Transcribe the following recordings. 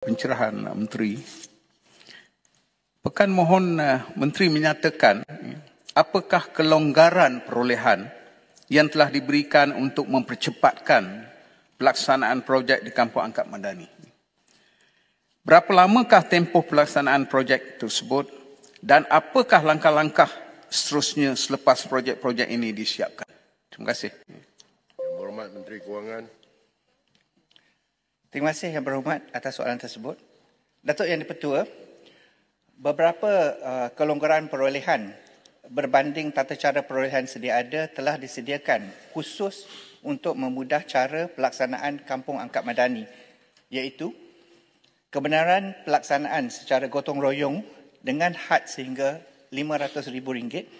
pencerahan eh, menteri pekan mohon eh, menteri menyatakan ya, apakah kelonggaran perolehan yang telah diberikan untuk mempercepatkan pelaksanaan projek di kampung angkat mandani berapa lamakah tempoh pelaksanaan projek tersebut dan apakah langkah-langkah seterusnya selepas projek-projek ini disiapkan terima kasih yang berhormat menteri kewangan Terima kasih yang berhormat atas soalan tersebut. Datuk Yang Dipertua, beberapa uh, kelonggaran perolehan berbanding tata cara perolehan sedia ada telah disediakan khusus untuk memudah cara pelaksanaan Kampung Angkat Madani iaitu kebenaran pelaksanaan secara gotong royong dengan had sehingga rm ringgit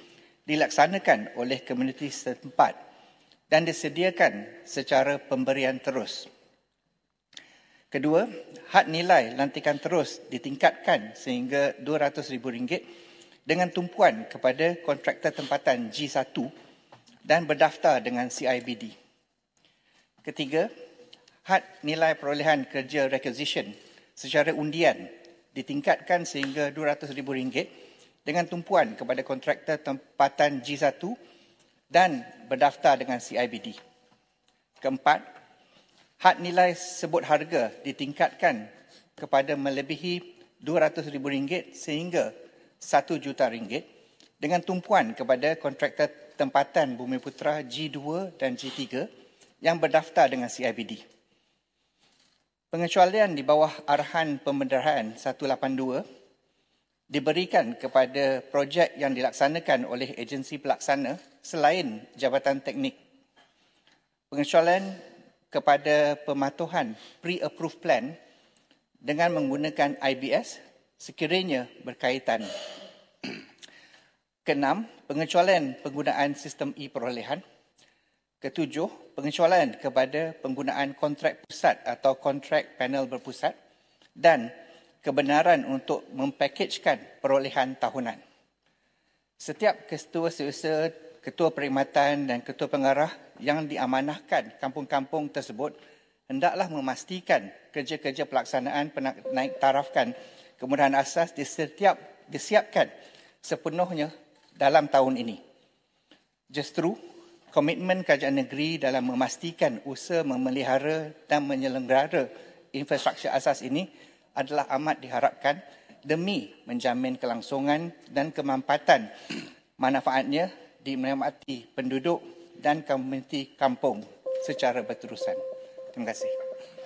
dilaksanakan oleh komuniti setempat dan disediakan secara pemberian terus. Kedua, had nilai lantikan terus ditingkatkan sehingga RM200,000 dengan tumpuan kepada kontraktor tempatan G1 dan berdaftar dengan CIBD. Ketiga, had nilai perolehan kerja requisition secara undian ditingkatkan sehingga RM200,000 dengan tumpuan kepada kontraktor tempatan G1 dan berdaftar dengan CIBD. Keempat, had nilai sebut harga ditingkatkan kepada melebihi RM200,000 sehingga RM1 juta ringgit dengan tumpuan kepada kontraktor tempatan Bumi Putra G2 dan G3 yang berdaftar dengan CIBD. Pengecualian di bawah arahan pembendaharaan 182 diberikan kepada projek yang dilaksanakan oleh agensi pelaksana selain Jabatan Teknik. Pengecualian kepada pematuhan pre-approved plan dengan menggunakan IBS sekiranya berkaitan. Keenam, pengecualian penggunaan sistem e-perolehan. Ketujuh, pengecualian kepada penggunaan kontrak pusat atau kontrak panel berpusat dan kebenaran untuk mempakejkan perolehan tahunan. Setiap ketua setiap ketua perkhidmatan dan ketua pengarah yang diamanahkan kampung-kampung tersebut hendaklah memastikan kerja-kerja pelaksanaan penaik tarafkan kemudahan asas di setiap disiapkan sepenuhnya dalam tahun ini. Justru komitmen kerajaan negeri dalam memastikan usaha memelihara dan menyelenggara infrastruktur asas ini adalah amat diharapkan demi menjamin kelangsungan dan kemampatan manfaatnya dimati penduduk dan komuniti kampung secara berterusan. Terima kasih.